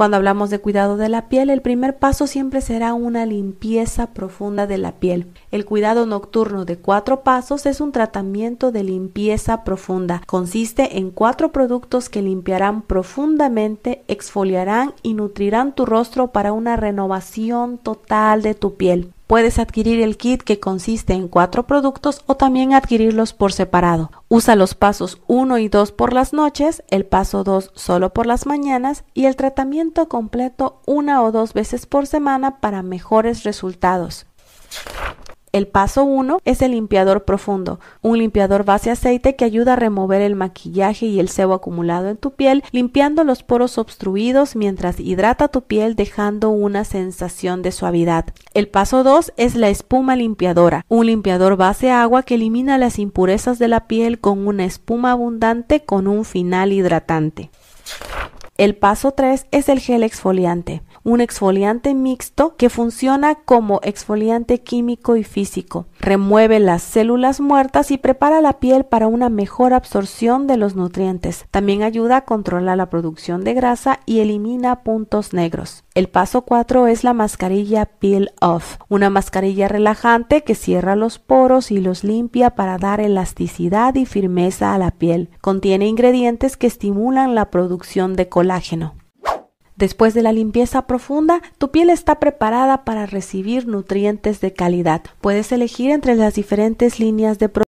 Cuando hablamos de cuidado de la piel, el primer paso siempre será una limpieza profunda de la piel. El cuidado nocturno de cuatro pasos es un tratamiento de limpieza profunda. Consiste en cuatro productos que limpiarán profundamente, exfoliarán y nutrirán tu rostro para una renovación total de tu piel. Puedes adquirir el kit que consiste en cuatro productos o también adquirirlos por separado. Usa los pasos 1 y 2 por las noches, el paso 2 solo por las mañanas y el tratamiento completo una o dos veces por semana para mejores resultados. El paso 1 es el limpiador profundo, un limpiador base aceite que ayuda a remover el maquillaje y el sebo acumulado en tu piel, limpiando los poros obstruidos mientras hidrata tu piel dejando una sensación de suavidad. El paso 2 es la espuma limpiadora, un limpiador base agua que elimina las impurezas de la piel con una espuma abundante con un final hidratante. El paso 3 es el gel exfoliante, un exfoliante mixto que funciona como exfoliante químico y físico. Remueve las células muertas y prepara la piel para una mejor absorción de los nutrientes. También ayuda a controlar la producción de grasa y elimina puntos negros. El paso 4 es la mascarilla Peel Off, una mascarilla relajante que cierra los poros y los limpia para dar elasticidad y firmeza a la piel. Contiene ingredientes que estimulan la producción de colágeno Después de la limpieza profunda, tu piel está preparada para recibir nutrientes de calidad. Puedes elegir entre las diferentes líneas de